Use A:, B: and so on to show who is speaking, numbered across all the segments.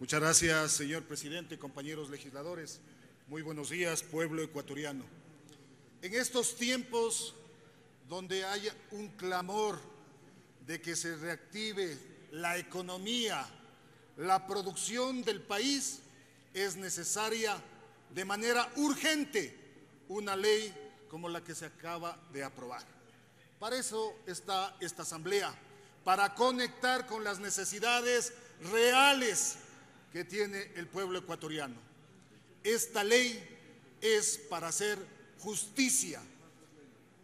A: Muchas gracias, señor presidente, compañeros legisladores. Muy buenos días, pueblo ecuatoriano. En estos tiempos donde hay un clamor de que se reactive la economía, la producción del país, es necesaria de manera urgente una ley como la que se acaba de aprobar. Para eso está esta asamblea, para conectar con las necesidades reales que tiene el pueblo ecuatoriano. Esta ley es para hacer justicia,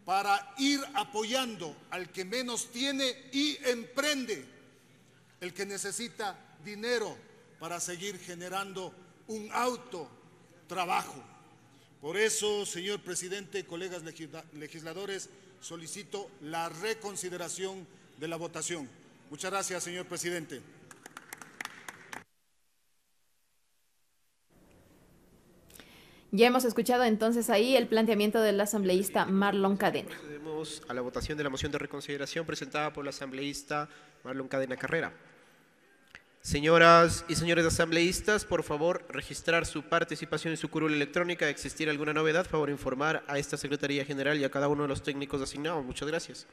A: para ir apoyando al que menos tiene y emprende, el que necesita dinero para seguir generando un auto trabajo. Por eso, señor presidente, colegas legisladores, solicito la reconsideración de la votación. Muchas gracias, señor presidente.
B: Ya hemos escuchado entonces ahí el planteamiento del asambleísta eh, Marlon eh, Cadena.
C: Procedemos a la votación de la moción de reconsideración presentada por la asambleísta Marlon Cadena Carrera. Señoras y señores asambleístas, por favor, registrar su participación en su curul electrónica. Existir alguna novedad, favor informar a esta Secretaría General y a cada uno de los técnicos asignados. Muchas gracias.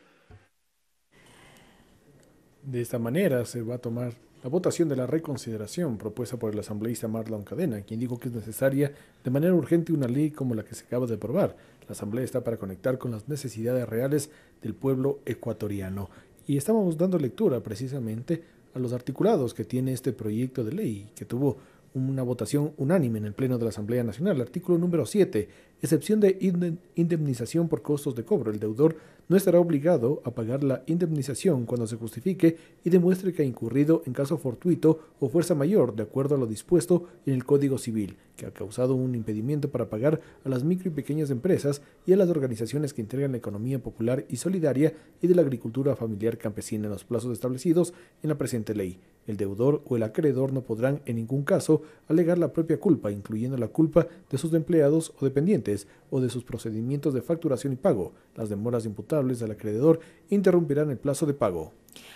D: De esta manera se va a tomar la votación de la reconsideración propuesta por el asambleísta Marlon Cadena, quien dijo que es necesaria de manera urgente una ley como la que se acaba de aprobar. La asamblea está para conectar con las necesidades reales del pueblo ecuatoriano. Y estábamos dando lectura precisamente a los articulados que tiene este proyecto de ley, que tuvo una votación unánime en el Pleno de la Asamblea Nacional. Artículo número 7 excepción de indemnización por costos de cobro. El deudor no estará obligado a pagar la indemnización cuando se justifique y demuestre que ha incurrido en caso fortuito o fuerza mayor, de acuerdo a lo dispuesto en el Código Civil, que ha causado un impedimento para pagar a las micro y pequeñas empresas y a las organizaciones que entregan la economía popular y solidaria y de la agricultura familiar campesina en los plazos establecidos en la presente ley. El deudor o el acreedor no podrán, en ningún caso, alegar la propia culpa, incluyendo la culpa de sus empleados o dependientes o de sus procedimientos de facturación y pago las demoras imputables al acreedor interrumpirán el plazo de pago.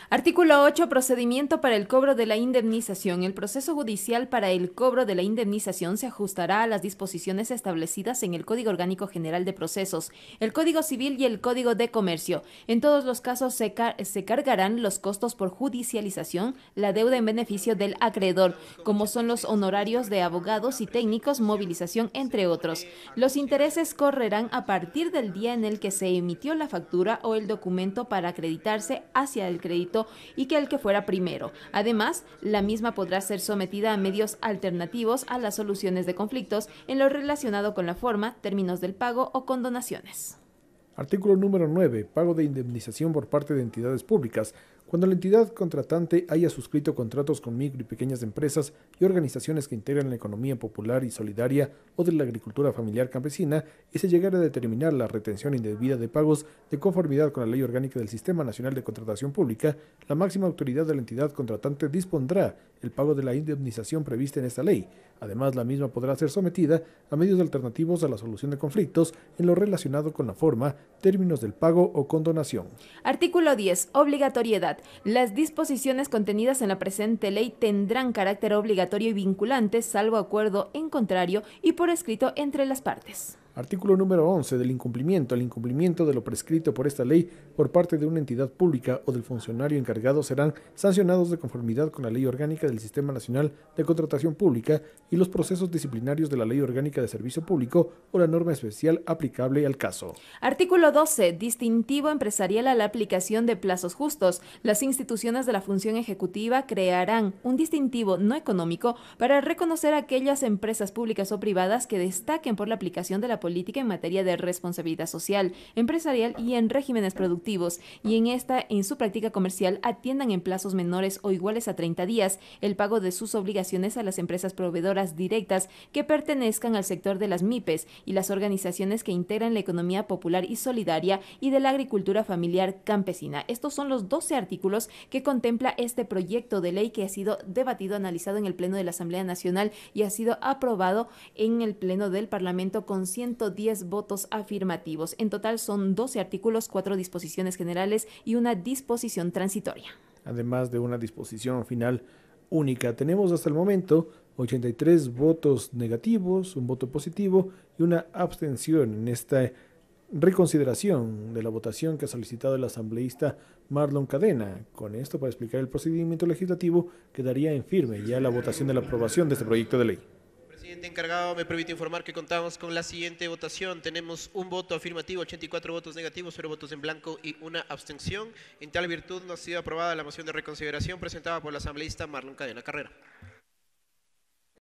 B: Artículo 8. Procedimiento para el cobro de la indemnización. El proceso judicial para el cobro de la indemnización se ajustará a las disposiciones establecidas en el Código Orgánico General de Procesos, el Código Civil y el Código de Comercio. En todos los casos se, se cargarán los costos por judicialización, la deuda en beneficio del acreedor, como son los honorarios de abogados y técnicos, movilización, entre otros. Los intereses correrán a partir del día en el que se emitió la factura o el documento para acreditarse hacia el crédito y que el que fuera primero. Además, la misma podrá ser sometida a medios alternativos a las soluciones de conflictos en lo relacionado con la forma, términos del pago o con donaciones.
D: Artículo número 9. Pago de indemnización por parte de entidades públicas cuando la entidad contratante haya suscrito contratos con micro y pequeñas empresas y organizaciones que integran la economía popular y solidaria o de la agricultura familiar campesina, y se llegara a determinar la retención indebida de pagos de conformidad con la Ley Orgánica del Sistema Nacional de Contratación Pública, la máxima autoridad de la entidad contratante dispondrá el pago de la indemnización prevista en esta ley. Además, la misma podrá ser sometida a medios alternativos a la solución de conflictos en lo relacionado con la forma, términos del pago o condonación.
B: Artículo 10. Obligatoriedad las disposiciones contenidas en la presente ley tendrán carácter obligatorio y vinculante, salvo acuerdo en contrario y por escrito entre las partes.
D: Artículo número 11 del incumplimiento. El incumplimiento de lo prescrito por esta ley por parte de una entidad pública o del funcionario encargado serán sancionados de conformidad con la Ley Orgánica del Sistema Nacional de Contratación Pública y los procesos disciplinarios de la Ley Orgánica de Servicio Público o la norma especial aplicable al caso.
B: Artículo 12. Distintivo empresarial a la aplicación de plazos justos. Las instituciones de la función ejecutiva crearán un distintivo no económico para reconocer aquellas empresas públicas o privadas que destaquen por la aplicación de la política en materia de responsabilidad social, empresarial y en regímenes productivos, y en esta, en su práctica comercial, atiendan en plazos menores o iguales a 30 días el pago de sus obligaciones a las empresas proveedoras directas que pertenezcan al sector de las MIPES y las organizaciones que integran la economía popular y solidaria y de la agricultura familiar campesina. Estos son los 12 artículos que contempla este proyecto de ley que ha sido debatido, analizado en el Pleno de la Asamblea Nacional y ha sido aprobado en el Pleno del Parlamento con 110 votos afirmativos. En total son 12 artículos, 4 disposiciones generales y una disposición transitoria.
D: Además de una disposición final única. Tenemos hasta el momento 83 votos negativos, un voto positivo y una abstención en esta reconsideración de la votación que ha solicitado el asambleísta Marlon Cadena. Con esto, para explicar el procedimiento legislativo, quedaría en firme ya la votación de la aprobación de este proyecto de ley
C: presidente encargado, me permite informar que contamos con la siguiente votación. Tenemos un voto afirmativo, 84 votos negativos, 0 votos en blanco y una abstención. En tal virtud no ha sido aprobada la moción de reconsideración presentada por la asambleísta Marlon Cadena Carrera.